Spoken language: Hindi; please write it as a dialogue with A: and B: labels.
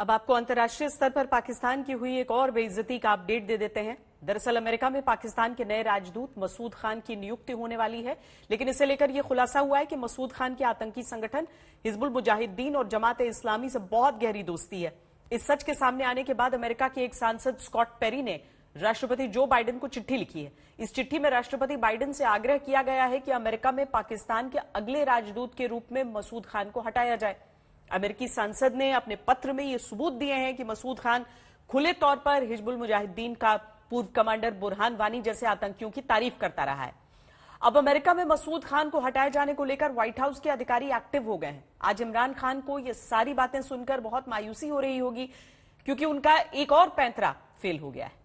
A: अब आपको अंतर्राष्ट्रीय स्तर पर पाकिस्तान की हुई एक और बेइज्जती का अपडेट दे देते हैं दरअसल अमेरिका में पाकिस्तान के नए राजदूत मसूद खान की नियुक्ति होने वाली है लेकिन इसे लेकर यह खुलासा हुआ है कि मसूद खान के आतंकी संगठन हिजबुल मुजाहिदीन और जमात इस्लामी से बहुत गहरी दोस्ती है इस सच के सामने आने के बाद अमेरिका के एक सांसद स्कॉट पेरी ने राष्ट्रपति जो बाइडेन को चिट्ठी लिखी है इस चिट्ठी में राष्ट्रपति बाइडेन से आग्रह किया गया है कि अमेरिका में पाकिस्तान के अगले राजदूत के रूप में मसूद खान को हटाया जाए अमेरिकी सांसद ने अपने पत्र में यह सबूत दिए हैं कि मसूद खान खुले तौर पर हिजबुल मुजाहिदीन का पूर्व कमांडर बुरहान वानी जैसे आतंकियों की तारीफ करता रहा है अब अमेरिका में मसूद खान को हटाए जाने को लेकर व्हाइट हाउस के अधिकारी एक्टिव हो गए हैं आज इमरान खान को यह सारी बातें सुनकर बहुत मायूसी हो रही होगी क्योंकि उनका एक और पैंतरा फेल हो गया है